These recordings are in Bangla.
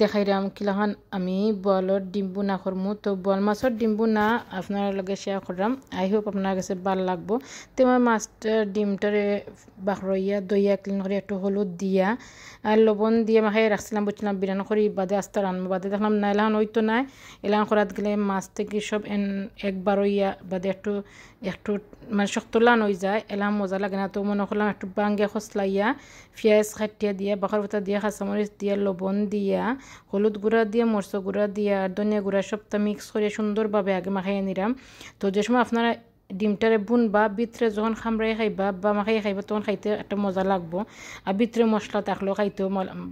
দেখাই রাম কিলাখান আমি বলর ডিম্বু না করমু তো বল মাছর ডিম্বু না আপনার লগে শেয়ার করাম আই হোপ আপনার কাছে ভাল লাগবো তো আমার মাছটার ডিমটারে বাকরইয়া দইয়া ক্লিন করে একটু হলুদ দিয়া আর লবণ দিয়ে মাহে রাখছিলাম বুঝছিলাম বিরান করি বাদে আস্তে রান্না বাদে দেখলাম না এলাহান তো নাই এলাহান করাত গেলে মাছ থেকে সব এন একবার ইয়া বাদে একটু একটু মানে লান হয়ে যায় এলাহ মজা লাগে না তো মনে করলাম একটু বাঙ্গে খসলাইয়া পেঁয়াজ খাটিয়া দিয়া বাখর পাতা দিয়া খাসামরিচ দিয়া লবণ দিয়া দিয়া হলুদ গুঁড়া দিয়া মরচ গুঁড়া দিয়া আর ধনিয়া গুঁড়া সবটা মিক্স করে সুন্দরভাবে আগে মাখাইয়া নিলাম তো যে সময় আপনারা ডিমটারে বুনবা ভিতরে যখন খামড়াই খাইবা বা মাখাই খাইবা তখন খাইতে একটা মজা লাগবো আর ভিতরে মশলা থাকলেও খাইতেও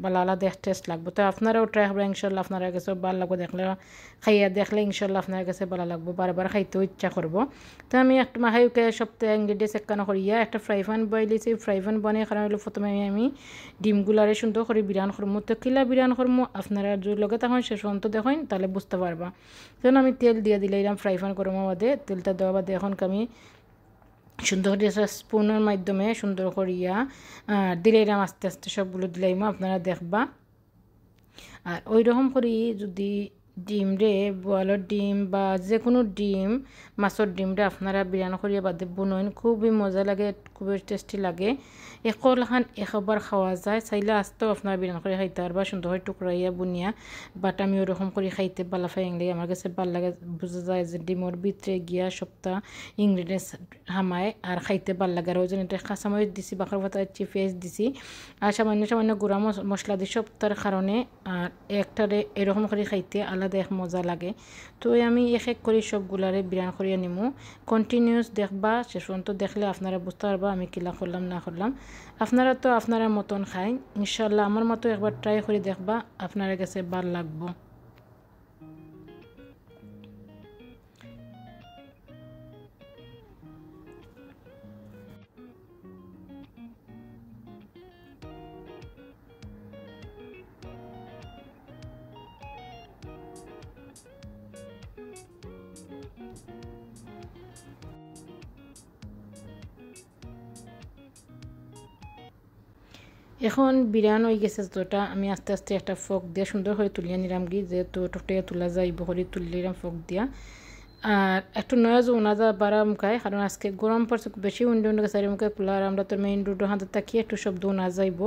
ভালো আলাদা টেস্ট লাগবো তো আপনারাও ট্রাই করবেন ইনশাল্লাহ আপনারা কাছে ভালো লাগবো দেখলে খাইয়া দেখলে ইনশাল্লাহ আপনার কাছে ভালো লাগবো বারবার খাইতেও ইচ্ছা করবো তো আমি একটা মাখাইকে সপ্তাহে ইনগ্রিডিয়েন্টস একখানো করিয়া একটা ফ্রাই প্যান বয়েলিছি ফ্রাই প্যান বানিয়ে কারণ হলো প্রথমে আমি ডিমগুলারে সুন্দর করে বিরান করবো তো কিলা বিরান করবো আপনারা যদি লগে তখন শেষ পর্যন্ত দেখেন তাহলে বুঝতে পারবা তখন আমি তেল দিয়ে দিলাম ফ্রাই প্যান করবো বাদে তেলটা দেওয়া বাদে এখন আমি সুন্দর করে স্পুনের মাধ্যমে সুন্দর করিয়া দিলাইলাম আস্তে আস্তে সবগুলো দিলাইমা আপনারা দেখবা আর ওই রকম করি যদি ডিম রে বয়লার ডিম বা যে কোনো ডিম মাছের রে আপনারা বিরান করিয়া বাদে বনইন খুবই মজা লাগে খুবই টেস্টি লাগে খান একবার খাওয়া যায় চাইলে আস্তেও আপনারা বিরিয়ানি করে খাইতে পারবা সুন্দর হয় টুকরাইয়া বুনিয়া বাট আমি ওরকম করে খাইতে পালা ফাই ইংলিশ আমার কাছে ভাল লাগে বোঝা যায় যে ডিমর ভিতরে গিয়া সপ্তাহ ইনগ্রিডিয়েন্টস হামায় আর খাইতে ভাল লাগে আর ওই জন্য এটা কাঁচামরিচ দিছি বাঁকর পাতা চিপিয়াজ দিছি আর সামান্য সামান্য গুঁড়া মশলা দিয়ে সপ্তাহের কারণে আর একটারে এরকম করে খাইতে আলাদা রান্না দেখ মজা লাগে তো আমি এক এক করে সবগুলারে বিরান করিয়া নিমু কন্টিনিউস দেখবা শেষ পর্যন্ত দেখলে আপনারা বুঝতে পারবা আমি কিলা করলাম না করলাম আপনারা তো আপনারা মতন খাই ইনশাল্লাহ আমার মতো একবার ট্রাই করে দেখবা আপনারা কাছে ভাল লাগবো এখন বিরান হয়ে গেছে যতটা আমি আস্তে আস্তে একটা ফক দিয়ে সুন্দর করে তুলিয়ে নিলাম কি যেহেতু টোটে তোলা যায় বহরি নিলাম ফক দিয়া আর একটু নয়াজ যা বাড়া মুখায় কারণ আজকে গরম পড়ছে বেশি উন্ডে উন্ডে চারি মুখে খোলা আর আমরা তো মেইন রোডের হাতে তাকিয়ে একটু শব্দ না যাইব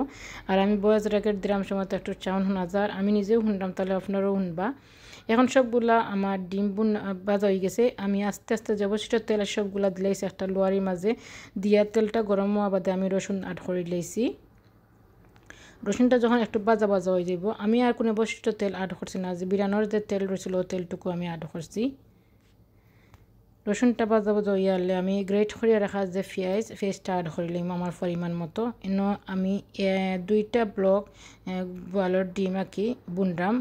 আর আমি বয়স রাখের দিলাম সময় তো একটু চাউন শোনা যায় আমি নিজেও শুনলাম তাহলে আপনারও শুনবা এখন সবগুলা আমার ডিম বুন বাজা হয়ে গেছে আমি আস্তে আস্তে যাবশিষ্ট তেল সবগুলা দিলাইছি একটা লোয়ারির মাঝে দিয়া তেলটা গরম হওয়া বাদে আমি রসুন আট করে লাইছি রসুনটা যখন একটু বাজা বাজা হয়ে যাব আমি আর কোনো বৈশিষ্ট্য তেল আড করছি না যে বিরানোর যে তেল রয়েছিল ও তেলটুকু আমি আড করছি রসুনটা বাজা বাজা হয়ে আনলে আমি গ্রেট করিয়া রাখা যে পেঁয়াজ পেঁয়াজটা আড করিলাম আমার পরিমাণ মতো এন আমি দুইটা ব্লক বালর ডিম আঁকি বুনরাম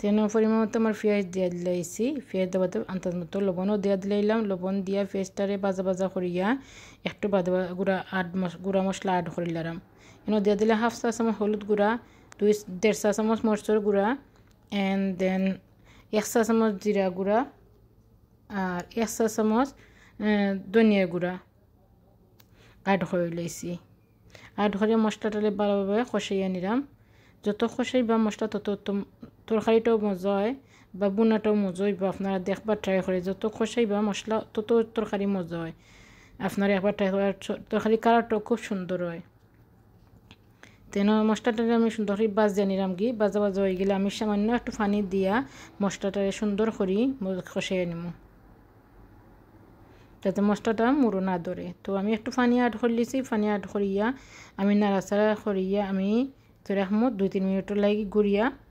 তেন পরিমাণ মতো আমার পেঁয়াজ দিয়ে দিলাইছি দেওয়া তো আন্দাজ মতো লবণও দিয়ে দিলাইলাম লবণ দিয়া পেঁয়াজটারে বাজা বাজা করিয়া একটু বাদ গুঁড়া আট গুঁড়া মশলা আট করিলাম এনে দিয়ে দিলে হাফ চা চামচ হলুদ গুঁড়া দুই দেড় চা চামচ মরচর গুঁড়া এন্ড দেন এক চা চামচ জিরা গুঁড়া আর এক চা চামচ ধনিয়া গুঁড়া আট করে লইছি আট করে মশলাটালে ভালোভাবে কষাইয়া নিলাম যত খসাই বা মশলা তত তরকারিটাও মজা হয় বা বোনাটাও মজা হইব আপনারা দেখবার ট্রাই করে যত খসাই বা মশলা তত তরকারি মজা হয় আপনারা একবার ট্রাই করার তরকারি কালারটাও খুব সুন্দর হয় তেন মশলাটা আমি সুন্দর করে বাজিয়া নিলাম গি বাজা বাজা হয়ে গেলে আমি সামান্য একটু পানি দিয়া মশলাটারে সুন্দর করে খসাই নিব যাতে মশলাটা মুড়ো না ধরে তো আমি একটু পানি আট করলিছি পানি আট করিয়া আমি নাড়াচাড়া করিয়া আমি তো রাখবো দুই তিন মিনিটের লাগি গুড়িয়া দুই তিন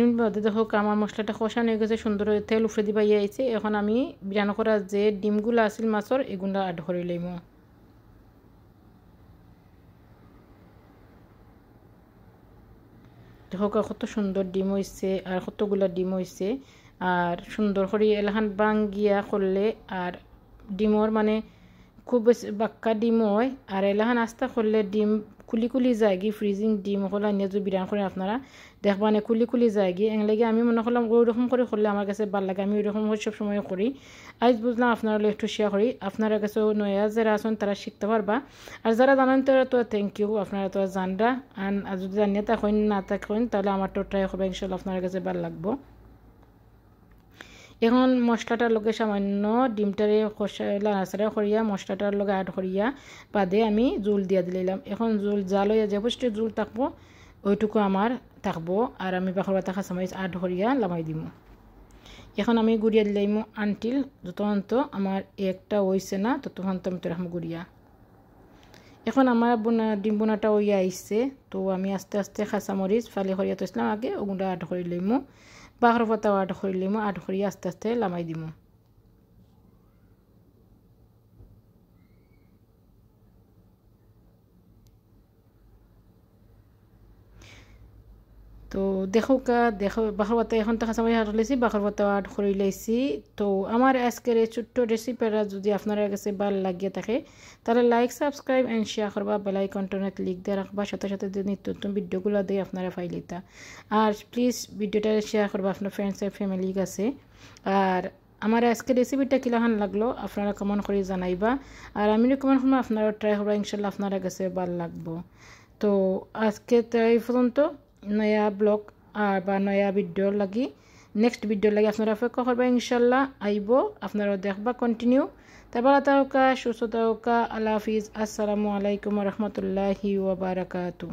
মিনিট বাদে দেখো আমার মশলাটা কষানো হয়ে গেছে সুন্দর তেল উফরে দিবাই আইছে এখন আমি বিরানো করা যে ডিমগুলো আছিল মাছর এগুলো আড করে লইমো দেখো কত সুন্দর ডিম হয়েছে আর কতগুলো ডিম হয়েছে আর সুন্দর করে এলাহান বাঙ্গিয়া করলে আর ডিমর মানে খুব বাক্কা ডিম হয় আর এলাহান আস্তা করলে ডিম কুলি কুলি যায় কি ফ্রিজিং ডিম হলা নিয়ে বিরান করে আপনারা দেখবানে কুলি কুলি যায় গিয়ে এং আমি মনে করলাম ওইরকম করে করলে আমার কাছে ভাল লাগে আমি ওইরকম সব সময় করি আজ বুঝলাম আপনারা একটু শেয়ার করি আপনারা কাছে নয়া যারা আসুন তারা শিখতে পারবা আর যারা জানেন তারা তো থ্যাংক ইউ আপনারা তো জানরা আর যদি জানিয়ে থাকেন না থাকেন তাহলে আমার তো ট্রাই হবে ইনশাল্লাহ আপনার কাছে ভাল লাগবো এখন মশলাটার লগে সামান্য ডিমটারে নাচারে সরিয়া মশলাটার লগে আট সরিয়া বাদে আমি জোল দিয়া দিলাম এখন জোল জাল হইয়া যে বস্তু জোল থাকবো ওইটুকু আমার থাকবো আর আমি বাখর বাতা খাসামাইজ আর ধরিয়া লামাই দিম এখন আমি গুড়িয়া দিলাইমু আনটিল যতক্ষণ তো আমার একটা হইছে না ততক্ষণ তো আমি তো রাখবো গুড়িয়া এখন আমার বোনা ডিম বোনাটা ওইয়া আইসে তো আমি আস্তে আস্তে খাসা মরিচ ফালি সরিয়া তৈছিলাম আগে ওগুলা আট সরি লইমু বাখর পাতাও আট সরি লইমু আট সরিয়া আস্তে আস্তে লামাই দিমু তো দেখো দেখো বাখর বাতা এখন তো সময় হাট লাইছি বাখর বাতা আট করে লাইছি তো আমার আজকের এই ছোট্ট রেসিপিটা যদি আপনার কাছে ভালো লাগিয়ে থাকে তাহলে লাইক সাবস্ক্রাইব অ্যান্ড শেয়ার করবা বেলাই কন্টেন্ট লিক দিয়ে রাখবা সাথে সাথে যদি নিত্য নতুন ভিডিওগুলো দিয়ে আপনারা দিতা আর প্লিজ ভিডিওটা শেয়ার করবা আপনার ফ্রেন্ডস আর ফ্যামিলি কাছে আর আমার আজকে রেসিপিটা কিলাহান লাগলো আপনারা কেমন করে জানাইবা আর আমি কেমন শুনবো আপনারা ট্রাই করবা ইনশাল্লাহ আপনারা কাছে ভালো লাগবো তো আজকে তাই পর্যন্ত নয়া ব্লগ বা নয়া ভিডিও লাগি নেক্সট ভিডিও লাগি আপনারা অপেক্ষা করবেন ইনশাল্লাহ আইব আপনারা দেখবা কন্টিনিউ তারপর তাহকা সুস্থ তাহকা আল্লাহ হাফিজ আসসালামু আলাইকুম রহমতুল্লাহি ওবরাকাতু